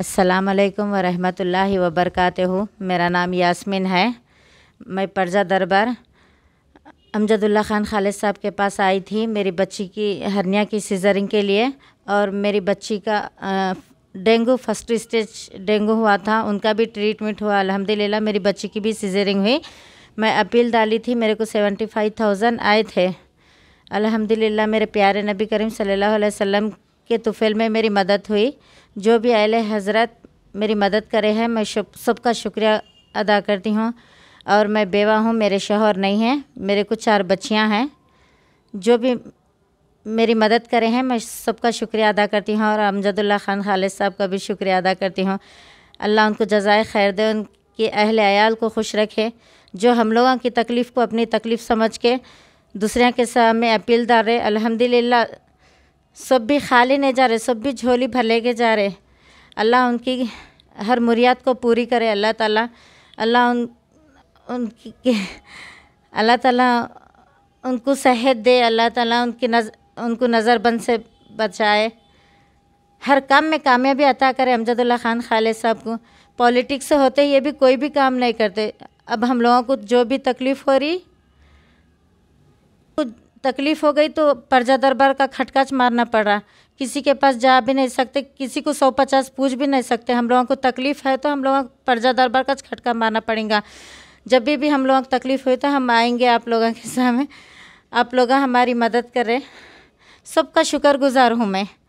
अस्सलाम वालेकुम रहमतुल्लाहि व बरकातहू मेरा नाम यासमिन है मैं पर्जा दरबार अमजदुल्ला ख़ान खालिद साहब के पास आई थी मेरी बच्ची की हरनिया की सीजरिंग के लिए और मेरी बच्ची का डेंगू फर्स्ट स्टेज डेंगू हुआ था उनका भी ट्रीटमेंट हुआ अल्हम्दुलिल्लाह मेरी बच्ची की भी सीजरिंग हुई मैं अपील डाली थी मेरे को सेवेंटी फाइव थाउजेंड आए थे अल्हम्दुलिल्लाह मेरे प्यारे नबी करीम सल्लल्लाहु अलैहि वसल्लम के तुफेल में मेरी मदद हुई जो भी अहल हज़रत मेरी मदद करे हैं मैं सबका शुक्रिया अदा करती हूँ और मैं बेवा हूँ मेरे शोहर नहीं हैं मेरे कुछ चार बच्चियाँ हैं जो भी मेरी मदद करे हैं मैं सबका शुक्रिया अदा करती हूँ और अमजदुल्ला ख़ान खालिद साहब का भी शुक्रिया अदा करती हूँ अल्लाह उनको जजाय खैर दे उनके अहल आयाल को खुश रखे जो हम लोगों की तकलीफ़ को अपनी तकलीफ़ समझ के दूसरे के सामने अपील डाले अलहमदिल्ला सब भी खाली नहीं जा रहे सब भी झोली भले के जा रहे अल्लाह उनकी हर मुरियात को पूरी करे अल्लाह ताला अल्लाह उन उनकी अल्लाह ताला उनको सेहत दे अल्लाह ताला उनकी नज उनको नज़रबंद से बचाए हर काम में कामयाबी अता करे अमजदुल्ला खान खाले साहब को पॉलिटिक्स से होते ये भी कोई भी काम नहीं करते अब हम लोगों को जो भी तकलीफ़ हो रही तकलीफ़ हो गई तो प्रजा दरबार का खटकाच मारना पड़ रहा किसी के पास जा भी नहीं सकते किसी को सौ पचास पूछ भी नहीं सकते हम लोगों को तकलीफ़ है तो हम लोगों को प्रजा दरबार का खटका मारना पड़ेगा जब भी भी हम लोगों को तकलीफ़ हुई तो हम आएंगे आप लोगों के सामने आप लोग हमारी मदद करें सबका शुक्रगुजार हूँ मैं